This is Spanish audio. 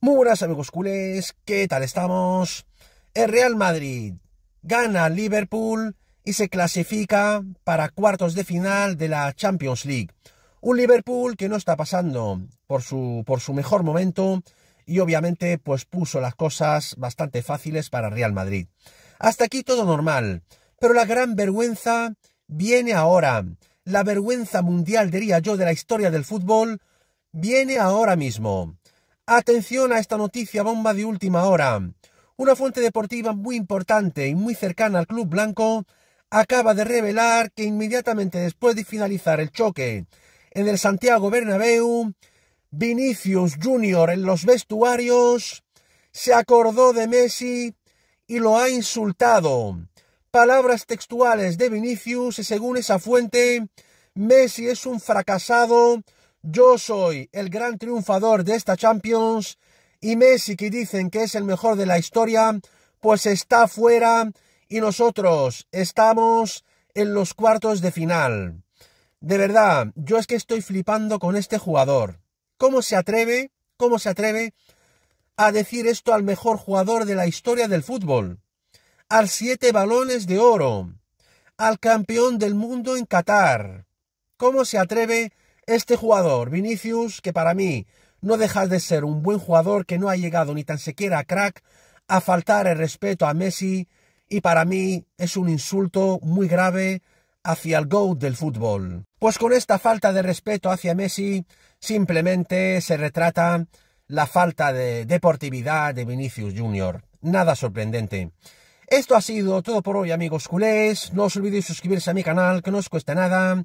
Muy buenas amigos culés, ¿qué tal estamos? El Real Madrid gana Liverpool y se clasifica para cuartos de final de la Champions League. Un Liverpool que no está pasando por su, por su mejor momento y obviamente pues puso las cosas bastante fáciles para Real Madrid. Hasta aquí todo normal, pero la gran vergüenza viene ahora la vergüenza mundial, diría yo, de la historia del fútbol, viene ahora mismo. Atención a esta noticia bomba de última hora. Una fuente deportiva muy importante y muy cercana al club blanco acaba de revelar que inmediatamente después de finalizar el choque en el Santiago Bernabéu, Vinicius Jr. en los vestuarios se acordó de Messi y lo ha insultado. Palabras textuales de Vinicius, según esa fuente, Messi es un fracasado, yo soy el gran triunfador de esta Champions y Messi que dicen que es el mejor de la historia, pues está fuera y nosotros estamos en los cuartos de final. De verdad, yo es que estoy flipando con este jugador. ¿Cómo se atreve? ¿Cómo se atreve a decir esto al mejor jugador de la historia del fútbol? Al siete balones de oro, al campeón del mundo en Qatar, ¿Cómo se atreve este jugador, Vinicius, que para mí no deja de ser un buen jugador que no ha llegado ni tan siquiera a crack, a faltar el respeto a Messi y para mí es un insulto muy grave hacia el GOAT del fútbol. Pues con esta falta de respeto hacia Messi simplemente se retrata la falta de deportividad de Vinicius Junior, Nada sorprendente. Esto ha sido todo por hoy amigos culés. No os olvidéis suscribirse a mi canal que no os cuesta nada